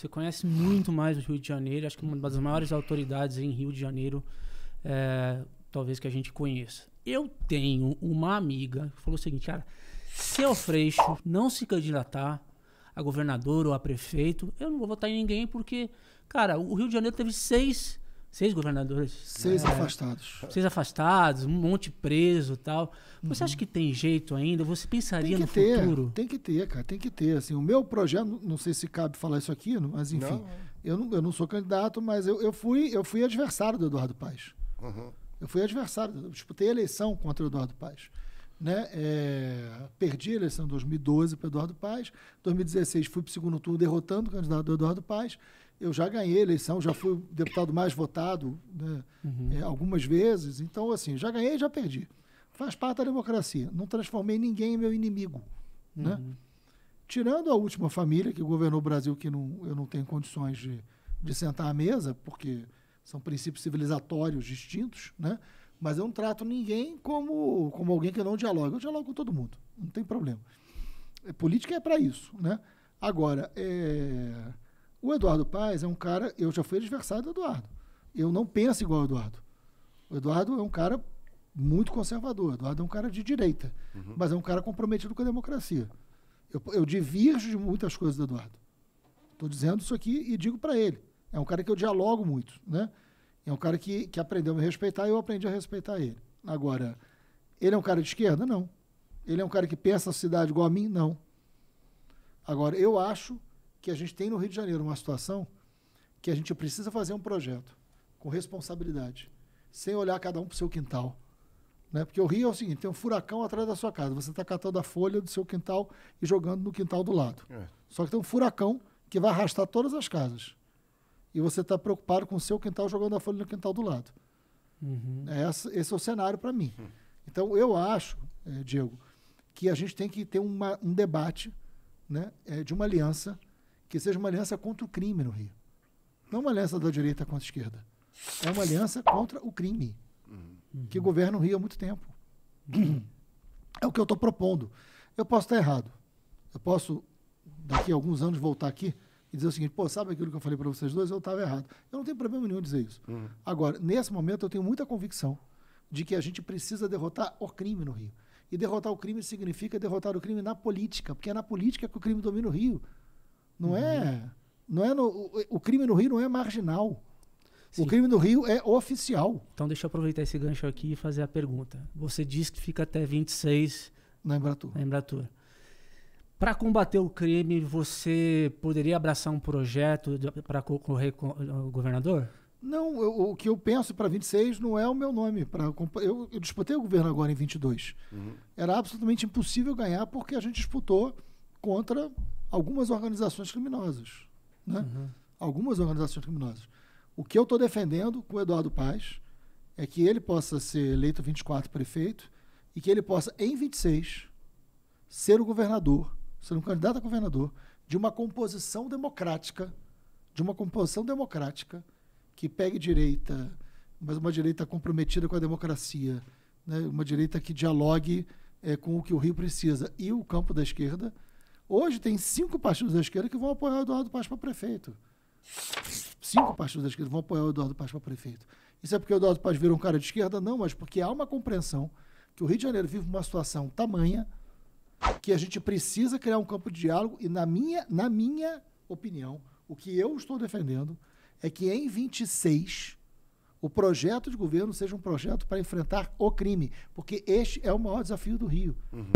Você conhece muito mais o Rio de Janeiro. Acho que uma das maiores autoridades em Rio de Janeiro, é, talvez que a gente conheça. Eu tenho uma amiga que falou o seguinte, cara, se o Freixo não se candidatar a governador ou a prefeito, eu não vou votar em ninguém porque, cara, o Rio de Janeiro teve seis Seis governadores. Seis é, afastados. Seis afastados, um monte preso tal. Você uhum. acha que tem jeito ainda? Você pensaria no ter, futuro? Tem que ter, cara, tem que ter. Assim, o meu projeto, não sei se cabe falar isso aqui, mas enfim. Não. É. Eu, não, eu não sou candidato, mas eu, eu, fui, eu fui adversário do Eduardo Paes. Uhum. Eu fui adversário, eu disputei a eleição contra o Eduardo Paes. Né? É, perdi a eleição em 2012 para Eduardo Paes. 2016 fui para o segundo turno derrotando o candidato do Eduardo Paes eu já ganhei a eleição, já fui o deputado mais votado né, uhum. é, algumas vezes. Então, assim, já ganhei e já perdi. Faz parte da democracia. Não transformei ninguém em meu inimigo. Né? Uhum. Né? Tirando a última família que governou o Brasil, que não, eu não tenho condições de, de sentar à mesa, porque são princípios civilizatórios distintos, né? mas eu não trato ninguém como, como alguém que não dialoga. Eu dialogo com todo mundo, não tem problema. É, política é para isso. Né? Agora, é o Eduardo Paes é um cara, eu já fui adversário do Eduardo. Eu não penso igual ao Eduardo. O Eduardo é um cara muito conservador. O Eduardo é um cara de direita, uhum. mas é um cara comprometido com a democracia. Eu, eu divirjo de muitas coisas do Eduardo. Estou dizendo isso aqui e digo para ele. É um cara que eu dialogo muito, né? É um cara que, que aprendeu a me respeitar e eu aprendi a respeitar ele. Agora, ele é um cara de esquerda? Não. Ele é um cara que pensa a cidade igual a mim? Não. Agora, eu acho que a gente tem no Rio de Janeiro uma situação que a gente precisa fazer um projeto com responsabilidade, sem olhar cada um para o seu quintal. Né? Porque o Rio é o seguinte: tem um furacão atrás da sua casa. Você está catando a folha do seu quintal e jogando no quintal do lado. É. Só que tem um furacão que vai arrastar todas as casas. E você está preocupado com o seu quintal jogando a folha no quintal do lado. Uhum. É esse, esse é o cenário para mim. Uhum. Então, eu acho, eh, Diego, que a gente tem que ter uma, um debate né, eh, de uma aliança que seja uma aliança contra o crime no Rio. Não uma aliança da direita contra a esquerda. É uma aliança contra o crime, uhum. que governa o Rio há muito tempo. Uhum. É o que eu estou propondo. Eu posso estar errado. Eu posso, daqui a alguns anos, voltar aqui e dizer o seguinte: pô, sabe aquilo que eu falei para vocês dois? Eu estava errado. Eu não tenho problema nenhum em dizer isso. Uhum. Agora, nesse momento, eu tenho muita convicção de que a gente precisa derrotar o crime no Rio. E derrotar o crime significa derrotar o crime na política, porque é na política que o crime domina o Rio. Não é, uhum. é. Não é no, o crime no Rio não é marginal. Sim. O crime no Rio é oficial. Então deixa eu aproveitar esse gancho aqui e fazer a pergunta. Você diz que fica até 26 na Embratur. Na Embratur. Para combater o crime, você poderia abraçar um projeto para concorrer com o governador? Não, eu, o que eu penso para 26 não é o meu nome. Pra, eu, eu disputei o governo agora em 22. Uhum. Era absolutamente impossível ganhar porque a gente disputou contra algumas organizações criminosas. Né? Uhum. Algumas organizações criminosas. O que eu estou defendendo com o Eduardo Paz é que ele possa ser eleito 24 prefeito e que ele possa, em 26, ser o governador, ser um candidato a governador de uma composição democrática, de uma composição democrática que pegue direita, mas uma direita comprometida com a democracia, né? uma direita que dialogue é, com o que o Rio precisa e o campo da esquerda, Hoje tem cinco partidos da esquerda que vão apoiar o Eduardo Paz para prefeito. Cinco partidos da esquerda vão apoiar o Eduardo Paz para prefeito. Isso é porque o Eduardo Paz virou um cara de esquerda? Não, mas porque há uma compreensão que o Rio de Janeiro vive uma situação tamanha que a gente precisa criar um campo de diálogo e, na minha, na minha opinião, o que eu estou defendendo é que em 26 o projeto de governo seja um projeto para enfrentar o crime, porque este é o maior desafio do Rio. Uhum.